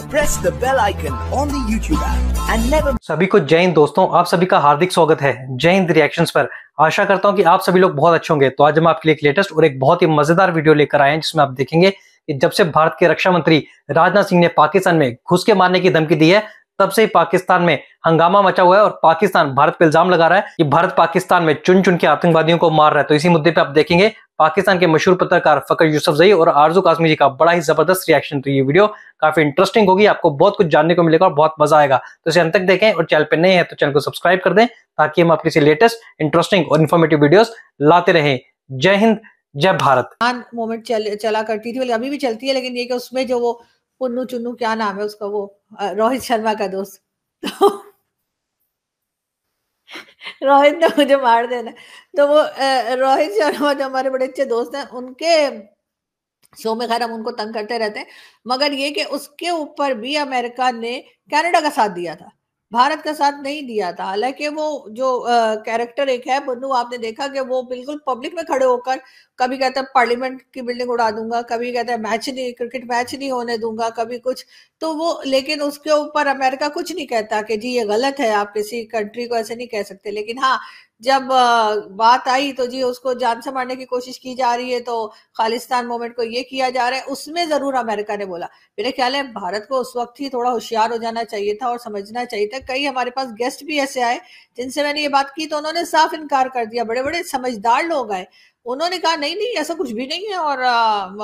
press the bell icon on the YouTube app and never सभी को जय हिंद दोस्तों आप सभी का हार्दिक स्वागत है जय हिंद रिएक्शंस पर आशा करता हूं कि आप सभी लोग बहुत अच्छे होंगे तो आज हम आपके लिए एक लेटेस्ट और एक बहुत ही मजेदार वीडियो लेकर आए हैं जिसमें आप देखेंगे कि जब से भारत के रक्षा मंत्री राजनाथ सिंह ने पाकिस्तान में घुस के मारने की धमकी दी है तब से ही पाकिस्तान में हंगामा मचा हुआ है और पाकिस्तान भारत पर इल्जाम लगा रहा है कि भारत पाकिस्तान में चुन चुन के आतंकवादियों को मार रहा है तो इसी मुद्दे पे आप देखेंगे पाकिस्तान के मशहूर पत्रकार फकर यूसुफ जई और आरजू कासमी जी का बड़ा ही जबरदस्त रिएक्शन तो ये वीडियो काफी इंटरेस्टिंग होगी आपको बहुत कुछ जानने को मिलेगा और बहुत मजा आएगा तो इसे अंत तक देखें और चैनल पर नए हैं तो चैनल को सब्सक्राइब कर दें ताकि हम आपके से लेटेस्ट इंटरेस्टिंग और इन्फॉर्मेटिव वीडियोस लाते रहें जय हिंद जय भारत मोमेंट चल, चला करती थी मतलब अभी भी चलती है लेकिन ये कि उसमें जो वो पुन्नू चुन्नू क्या नाम है उसका वो रोहित शर्मा का दोस्त तो रोहित ने मुझे मार देना तो वो रोहित शर्मा जो हमारे बड़े अच्छे दोस्त हैं उनके शो में खैर हम उनको तंग करते रहते हैं मगर ये कि उसके ऊपर भी अमेरिका ने कनाडा का साथ दिया था भारत का साथ नहीं दिया था हालांकि वो जो कैरेक्टर एक है बन्नू आपने देखा कि वो बिल्कुल पब्लिक में खड़े होकर कभी कहता है पार्लियामेंट की बिल्डिंग उड़ा दूंगा कभी कहता है मैच नहीं क्रिकेट मैच नहीं होने दूंगा कभी कुछ तो वो लेकिन उसके ऊपर अमेरिका कुछ नहीं कहता कि जी ये गलत है आप किसी कंट्री को ऐसे नहीं कह सकते लेकिन हाँ जब बात आई तो जी उसको जान से मारने की कोशिश की जा रही है तो खालिस्तान मूवमेंट को ये किया जा रहा है उसमें जरूर अमेरिका ने बोला मेरे ख्याल है भारत को उस वक्त ही थोड़ा होशियार हो जाना चाहिए था और समझना चाहिए था कई हमारे पास गेस्ट भी ऐसे आए जिनसे मैंने ये बात की तो उन्होंने साफ इनकार कर दिया बड़े बड़े समझदार लोग आए उन्होंने कहा नहीं नहीं ऐसा कुछ भी नहीं है और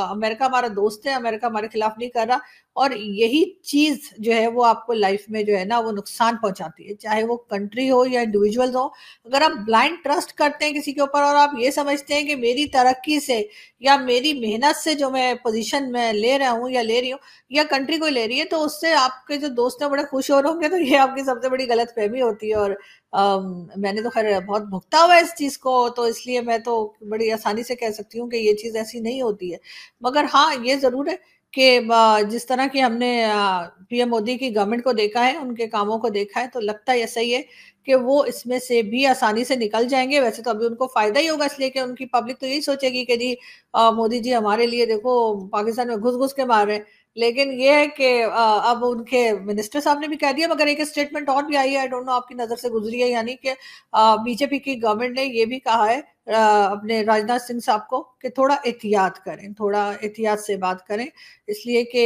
अमेरिका हमारा दोस्त है अमेरिका हमारे खिलाफ नहीं कर रहा और यही चीज जो है वो आपको लाइफ में जो है ना वो नुकसान पहुंचाती है चाहे वो कंट्री हो या इंडिविजुअल हो अगर आप ब्लाइंड ट्रस्ट करते हैं किसी के ऊपर और आप ये समझते हैं कि मेरी तरक्की से या मेरी मेहनत से जो मैं पोजीशन में ले रहा हूँ या ले रही हूँ या कंट्री कोई ले रही है तो उससे आपके जो दोस्त हैं बड़े खुश हो रहे होंगे तो ये आपकी सबसे बड़ी गलत फहमी होती है और आ, मैंने तो खैर बहुत भुगता हुआ है इस चीज़ को तो इसलिए मैं तो बड़ी आसानी से कह सकती हूँ कि ये चीज़ ऐसी नहीं होती है मगर हाँ ये ज़रूर है कि जिस तरह की हमने पीएम मोदी की गवर्नमेंट को देखा है उनके कामों को देखा है तो लगता है ऐसा ही है कि वो इसमें से भी आसानी से निकल जाएंगे वैसे तो अभी उनको फायदा ही होगा इसलिए कि उनकी पब्लिक तो यही सोचेगी कि जी मोदी जी हमारे लिए देखो पाकिस्तान में घुस घुस के मार रहे हैं लेकिन ये है कि अब उनके मिनिस्टर साहब ने भी कह दिया मगर एक स्टेटमेंट और भी आई है आई डोंट नो आपकी नज़र से गुजरी है यानी कि बीजेपी की गवर्नमेंट ने ये भी कहा है अपने राजनाथ सिंह साहब को कि थोड़ा एहतियात करें थोड़ा एहतियात से बात करें इसलिए कि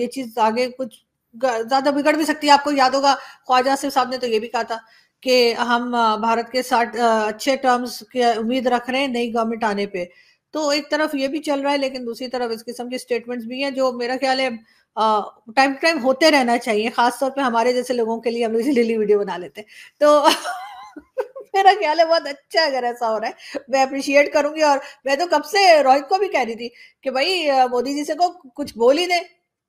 ये चीज़ आगे कुछ ज़्यादा बिगड़ भी सकती है आपको याद होगा ख्वाजा सिंह साहब ने तो ये भी कहा था कि हम भारत के साथ अच्छे टर्म्स की उम्मीद रख रहे हैं नई गवर्नमेंट आने पे तो एक तरफ ये भी चल रहा है लेकिन दूसरी तरफ इस किस्म के स्टेटमेंट्स भी हैं जो मेरा ख्याल है टाइम टू टाइम होते रहना चाहिए खासतौर पे हमारे जैसे लोगों के लिए हम लोग इसीलिए वीडियो बना लेते हैं तो मेरा ख्याल है बहुत अच्छा अगर ऐसा हो रहा है मैं अप्रिशिएट करूंगी और मैं तो कब से रोहित को भी कह रही थी कि भाई मोदी जी से को तो कुछ बोल ही दे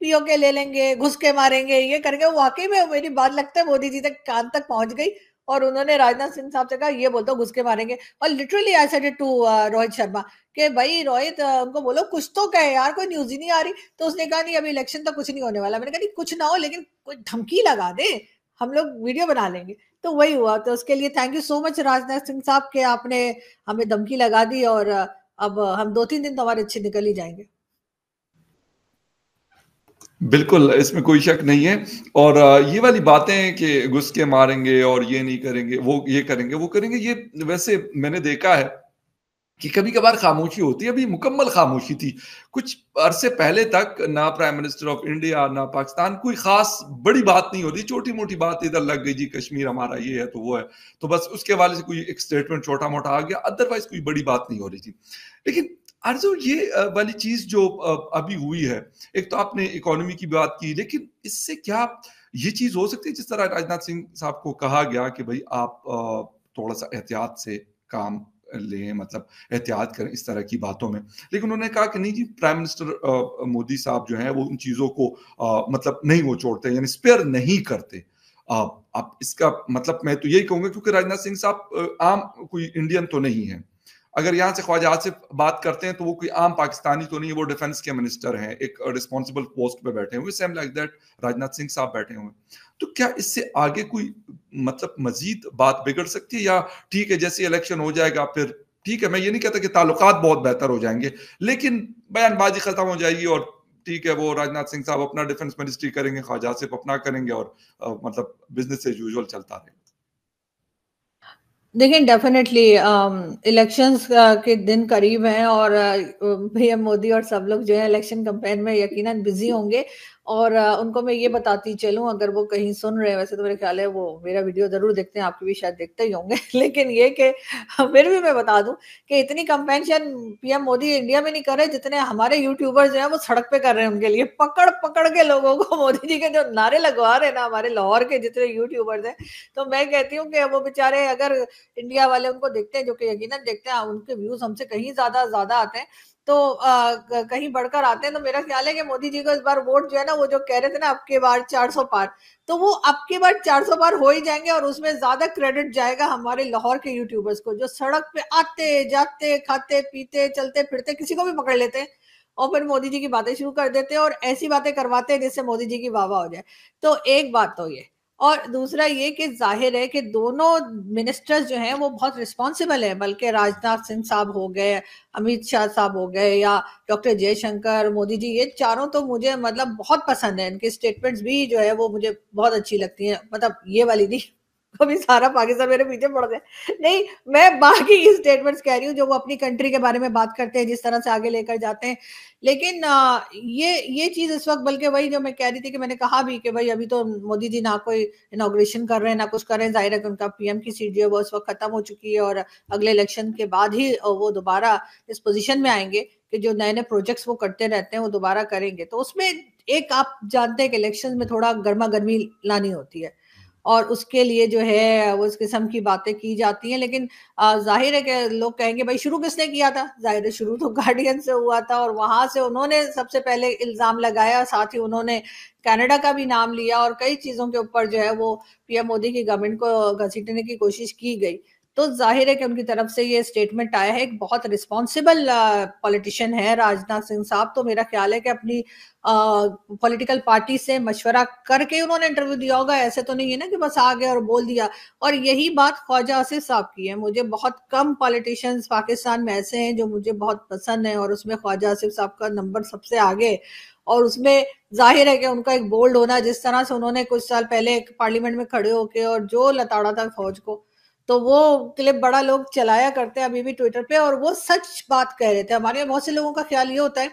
पीओ के ले लेंगे घुस के मारेंगे ये करके वाकई में मेरी बात लगता है मोदी जी तक कान तक पहुंच गई और उन्होंने राजनाथ सिंह साहब से कहा ये बोलते घुस के मारेंगे और literally I said it to Rohit Sharma के भाई रोहित उनको बोलो कुछ तो कहे यार कोई न्यूज ही नहीं आ रही तो उसने कहा नहीं अभी इलेक्शन तो कुछ नहीं होने वाला मैंने कहा नहीं कुछ ना हो लेकिन कोई धमकी लगा दे हम लोग वीडियो बना लेंगे तो वही हुआ तो उसके लिए thank you so much Rajnath Singh साहब के आपने हमें धमकी लगा दी और अब हम दो तीन दिन तो हमारे अच्छे निकल ही जाएंगे बिल्कुल इसमें कोई शक नहीं है और ये वाली बातें कि घुस के मारेंगे और ये नहीं करेंगे वो ये करेंगे वो करेंगे ये वैसे मैंने देखा है कि कभी कभार खामोशी होती है अभी मुकम्मल खामोशी थी कुछ अरसे पहले तक ना प्राइम मिनिस्टर ऑफ इंडिया ना पाकिस्तान कोई खास बड़ी बात नहीं होती छोटी मोटी बात इधर लग गई जी कश्मीर हमारा ये है तो वो है तो बस उसके हवाले से कोई एक स्टेटमेंट छोटा मोटा आ गया अदरवाइज कोई बड़ी बात नहीं हो रही थी लेकिन अर्जो ये वाली चीज जो अभी हुई है एक तो आपने इकोनॉमी की बात की लेकिन इससे क्या ये चीज हो सकती है जिस तरह राजनाथ सिंह साहब को कहा गया कि भाई आप थोड़ा सा एहतियात से काम लें मतलब एहतियात करें इस तरह की बातों में लेकिन उन्होंने कहा कि नहीं जी प्राइम मिनिस्टर मोदी साहब जो हैं वो उन चीज़ों को आ, मतलब नहीं वो छोड़ते यानी स्पेयर नहीं करते आप इसका मतलब मैं तो यही कहूंगा क्योंकि राजनाथ सिंह साहब आम कोई इंडियन तो नहीं है अगर यहाँ से ख्वाजा आसिफ बात करते हैं तो वो कोई आम पाकिस्तानी तो नहीं वो डिफेंस के मिनिस्टर हैं एक रिस्पॉन्सिबल पोस्ट पे बैठे हुए same like that Rajnath Singh साहब बैठे हुए तो क्या इससे आगे कोई मतलब मजीद बात बिगड़ सकती है या ठीक है जैसे इलेक्शन हो जाएगा फिर ठीक है मैं ये नहीं कहता कि ताल्लुक बहुत बेहतर हो जाएंगे लेकिन बयानबाजी खत्म हो जाएगी और ठीक है वो राजनाथ सिंह साहब अपना डिफेंस मिनिस्ट्री करेंगे ख्वाजा आसिफ अपना करेंगे और आ, मतलब बिजनेस एज यूजल चलता रहेगा देखिए डेफिनेटली इलेक्शंस um, uh, के दिन करीब हैं और uh, मोदी और सब लोग जो है इलेक्शन कंपेन में यकीनन बिजी होंगे और उनको मैं ये बताती चलूँ अगर वो कहीं सुन रहे हैं वैसे तो मेरे ख्याल है वो मेरा वीडियो जरूर देखते हैं आपके भी शायद देखते ही होंगे लेकिन ये कि हाँ, फिर भी मैं बता दूं कि इतनी कंपेंशन पीएम मोदी इंडिया में नहीं कर रहे जितने हमारे यूट्यूबर्स जो है वो सड़क पे कर रहे हैं उनके लिए पकड़ पकड़ के लोगों को मोदी जी के जो नारे लगवा रहे हैं ना हमारे लाहौर के जितने यूट्यूबर्स हैं तो मैं कहती हूँ कि वो बेचारे अगर इंडिया वाले उनको देखते हैं जो कि यकीन देखते हैं उनके व्यूज हमसे कहीं ज्यादा ज्यादा आते हैं तो आ, कहीं बढ़कर आते हैं तो मेरा ख्याल है कि मोदी जी को इस बार वोट जो है ना वो जो कह रहे थे ना अब के बार 400 पार तो वो अब के बार 400 पार हो ही जाएंगे और उसमें ज्यादा क्रेडिट जाएगा हमारे लाहौर के यूट्यूबर्स को जो सड़क पे आते जाते खाते पीते चलते फिरते किसी को भी पकड़ लेते हैं और फिर मोदी जी की बातें शुरू कर देते हैं और ऐसी बातें करवाते हैं जिससे मोदी जी की वाह हो जाए तो एक बात तो ये और दूसरा ये कि जाहिर है कि दोनों मिनिस्टर्स जो हैं वो बहुत रिस्पॉन्सिबल हैं बल्कि राजनाथ सिंह साहब हो गए अमित शाह साहब हो गए या डॉक्टर जयशंकर मोदी जी ये चारों तो मुझे मतलब बहुत पसंद है इनके स्टेटमेंट्स भी जो है वो मुझे बहुत अच्छी लगती हैं मतलब ये वाली नहीं कभी सारा पाकिस्तान मेरे पीछे पड़ गया नहीं मैं बाकी स्टेटमेंट्स कह रही हूँ जो वो अपनी कंट्री के बारे में बात करते हैं जिस तरह से आगे लेकर जाते हैं लेकिन ये ये चीज इस वक्त बल्कि वही जो मैं कह रही थी कि मैंने कहा भी कि भाई अभी तो मोदी जी ना कोई इनाग्रेशन कर रहे हैं ना कुछ कर रहे हैं जाहिर है कि उनका पीएम की सीट जो है वो इस वक्त खत्म हो चुकी है और अगले इलेक्शन के बाद ही वो दोबारा इस पोजिशन में आएंगे कि जो नए नए प्रोजेक्ट्स वो करते रहते हैं वो दोबारा करेंगे तो उसमें एक आप जानते हैं कि इलेक्शन में थोड़ा गर्मा गर्मी लानी होती है और उसके लिए जो है वो इस किस्म की बातें की जाती हैं लेकिन जाहिर है कि लोग कहेंगे भाई शुरू किसने किया था जाहिर है शुरू तो गार्डियन से हुआ था और वहां से उन्होंने सबसे पहले इल्ज़ाम लगाया साथ ही उन्होंने कनाडा का भी नाम लिया और कई चीज़ों के ऊपर जो है वो पीएम मोदी की गवर्नमेंट को घसीटने की कोशिश की गई तो जाहिर है कि उनकी तरफ से ये स्टेटमेंट आया है एक बहुत रिस्पॉन्सिबल पॉलिटिशियन है राजनाथ सिंह साहब तो मेरा ख्याल है कि अपनी पॉलिटिकल पार्टी से मशवरा करके उन्होंने इंटरव्यू दिया होगा ऐसे तो नहीं है ना कि बस आ गए और बोल दिया और यही बात ख्वाजा आसिफ साहब की है मुझे बहुत कम पॉलिटिशियंस पाकिस्तान में ऐसे हैं जो मुझे बहुत पसंद है और उसमें ख्वाजा आसिफ साहब का नंबर सबसे आगे और उसमें जाहिर है कि उनका एक बोल्ड होना जिस तरह से उन्होंने कुछ साल पहले एक पार्लियामेंट में खड़े होके और जो लताड़ा था फौज को तो वो क्लिप बड़ा लोग चलाया करते हैं अभी भी ट्विटर पे और वो सच बात कह रहे थे हमारे यहाँ बहुत से लोगों का ख्याल ये होता है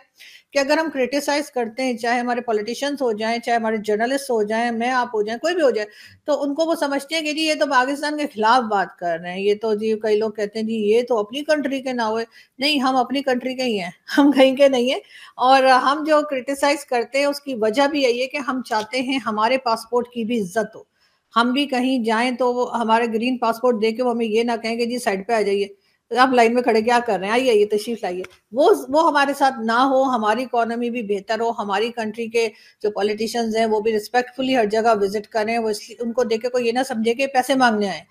कि अगर हम क्रिटिसाइज करते हैं चाहे हमारे पॉलिटिशियंस हो जाएं चाहे हमारे जर्नलिस्ट हो जाएं मैं आप हो जाएं कोई भी हो जाए तो उनको वो समझते हैं कि जी ये तो पाकिस्तान के खिलाफ बात कर रहे हैं ये तो जी कई लोग कहते हैं जी ये तो अपनी कंट्री के ना हुए नहीं हम अपनी कंट्री के ही हैं हम कहीं के नहीं हैं और हम जो क्रिटिसाइज करते हैं उसकी वजह भी यही है कि हम चाहते हैं हमारे पासपोर्ट की भी इज्जत हो हम भी कहीं जाएं तो वो हमारे ग्रीन पासपोर्ट दे के वो हमें ये ना कहेंगे जी साइड पे आ जाइए आप लाइन में खड़े क्या कर रहे हैं आइए ये तशरीफ लाइए वो वो हमारे साथ ना हो हमारी इकोनॉमी भी बेहतर हो हमारी कंट्री के जो पॉलिटिशियंस हैं वो भी रिस्पेक्टफुली हर जगह विजिट करें वो इसलिए उनको देख के कोई ये ना समझे कि पैसे मांगने आए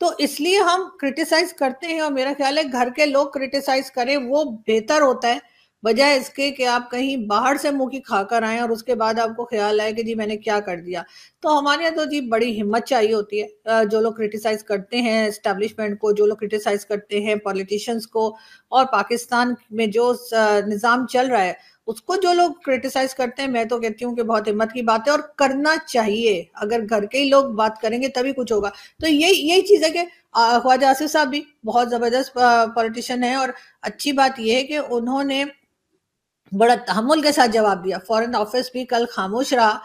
तो इसलिए हम क्रिटिसाइज करते हैं और मेरा ख्याल है घर के लोग क्रिटिसाइज करें वो बेहतर होता है बजाय इसके कि आप कहीं बाहर से मुखी खाकर आए और उसके बाद आपको ख्याल आए कि जी मैंने क्या कर दिया तो हमारे यहाँ तो जी बड़ी हिम्मत चाहिए होती है जो लोग क्रिटिसाइज करते हैं इस्टेब्लिशमेंट को जो लोग क्रिटिसाइज करते हैं पॉलिटिशियंस को और पाकिस्तान में जो निज़ाम चल रहा है उसको जो लोग क्रिटिसाइज करते हैं मैं तो कहती हूँ कि बहुत हिम्मत की बात है और करना चाहिए अगर घर के ही लोग बात करेंगे तभी कुछ होगा तो यही यही चीज़ है कि ख्वाजा आसिफ साहब भी बहुत ज़बरदस्त पॉलिटिशियन है और अच्छी बात यह है कि उन्होंने बड़ा तहमुल के साथ जवाब दिया फॉरेन ऑफिस भी कल खामोश रहा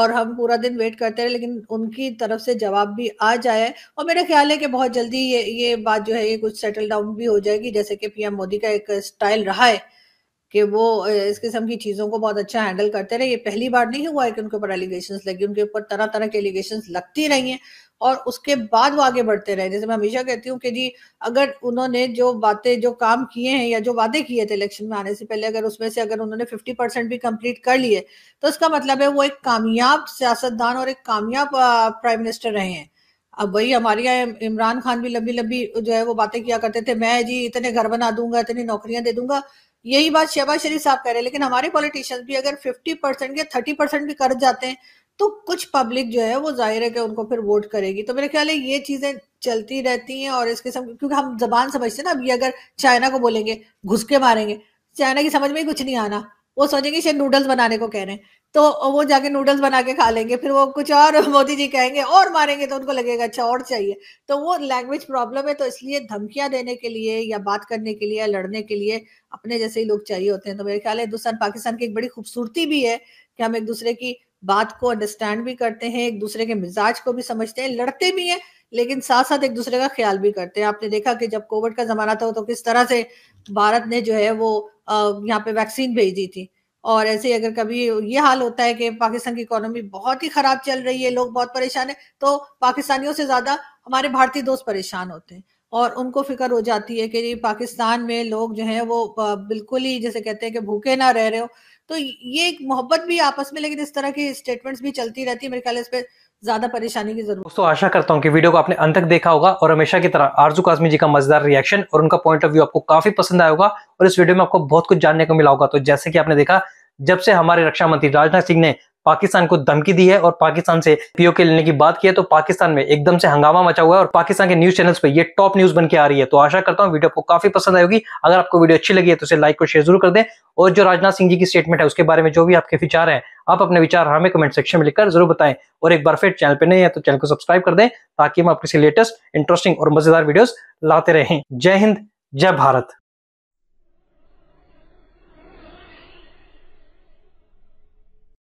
और हम पूरा दिन वेट करते रहे लेकिन उनकी तरफ से जवाब भी आ जाए और मेरा ख्याल है कि बहुत जल्दी ये ये बात जो है ये कुछ सेटल डाउन भी हो जाएगी जैसे कि पीएम मोदी का एक स्टाइल रहा है कि वो इस किस्म की चीज़ों को बहुत अच्छा हैंडल करते रहे ये पहली बार नहीं हुआ है कि उनके ऊपर एलिगेशन लगी उनके ऊपर तरह तरह के एलिगेशन लगती रही हैं और उसके बाद वो आगे बढ़ते रहे जैसे मैं हमेशा कहती हूँ कि जी अगर उन्होंने जो बातें जो काम किए हैं या जो वादे किए थे इलेक्शन में आने से पहले अगर उसमें से अगर उन्होंने फिफ्टी परसेंट भी कंप्लीट कर लिए तो इसका मतलब है वो एक कामयाब सियासतदान और एक कामयाब प्राइम मिनिस्टर रहे हैं अब वही हमारे यहाँ इमरान खान भी लंबी लंबी जो है वो बातें किया करते थे मैं जी इतने घर बना दूंगा इतनी नौकरियां दे दूंगा यही बात शहबाज शरीफ साहब कह रहे हैं लेकिन हमारे पॉलिटिशियंस भी अगर फिफ्टी परसेंट या थर्टी परसेंट भी कर जाते हैं तो कुछ पब्लिक जो है वो जाहिर है कि उनको फिर वोट करेगी तो मेरे ख्याल है ये चीजें चलती रहती हैं और इस किस्म क्योंकि हम जबान समझते हैं ना अभी अगर चाइना को बोलेंगे घुसके मारेंगे चाइना की समझ में कुछ नहीं आना वो सोचेंगे शायद नूडल्स बनाने को कह रहे हैं तो वो जाके नूडल्स बना के खा लेंगे फिर वो कुछ और मोदी जी कहेंगे और मारेंगे तो उनको लगेगा अच्छा और चाहिए तो वो लैंग्वेज प्रॉब्लम है तो इसलिए धमकियां देने के लिए या बात करने के लिए या लड़ने के लिए अपने जैसे ही लोग चाहिए होते हैं तो मेरे ख्याल है हिंदुस्तान पाकिस्तान की एक बड़ी खूबसूरती भी है कि हम एक दूसरे की बात को अंडरस्टैंड भी करते हैं एक दूसरे के मिजाज को भी समझते हैं लड़ते भी हैं लेकिन साथ साथ एक दूसरे का ख्याल भी करते हैं आपने देखा कि जब कोविड का जमाना था तो किस तरह से भारत ने जो है वो यहाँ पे वैक्सीन भेज दी थी और ऐसे अगर कभी ये हाल होता है कि पाकिस्तान की इकोनॉमी बहुत ही खराब चल रही है लोग बहुत परेशान है तो पाकिस्तानियों से ज्यादा हमारे भारतीय दोस्त परेशान होते हैं और उनको फिक्र हो जाती है कि पाकिस्तान में लोग जो है वो बिल्कुल ही जैसे कहते हैं कि भूखे ना रह रहे हो तो ये एक मोहब्बत भी आपस में लेकिन इस तरह की स्टेटमेंट्स भी चलती रहती है मेरे ख्याल इस पर ज्यादा परेशानी की जरूरत दोस्तों आशा करता हूँ कि वीडियो को आपने अंत तक देखा होगा और हमेशा की तरह आरजू काजमी जी का मजेदार रिएक्शन और उनका पॉइंट ऑफ व्यू आपको काफी पसंद आएगा और इस वीडियो में आपको बहुत कुछ जानने को मिला होगा तो जैसे कि आपने देखा जब से हमारे रक्षा मंत्री राजनाथ सिंह ने पाकिस्तान को धमकी दी है और पाकिस्तान से पीओके लेने की बात की है तो पाकिस्तान में एकदम से हंगामा मचा हुआ है और पाकिस्तान के न्यूज चैनल्स पर ये टॉप न्यूज बन के आ रही है तो आशा करता हूँ वीडियो आपको काफी पसंद आएगी अगर आपको वीडियो अच्छी लगी है तो उसे लाइक और शेयर जरूर कर दें और जो राजनाथ सिंह जी की स्टेटमेंट है उसके बारे में जो भी आपके विचार है आप अपने विचार हमें कमेंट सेक्शन में लिखकर जरूर बताएं और एक बार फिर चैनल पर नहीं है तो चैनल को सब्सक्राइब कर दें ताकि हम आपके लेटेस्ट इंटरेस्टिंग और मजेदार वीडियो लाते रहें जय हिंद जय भारत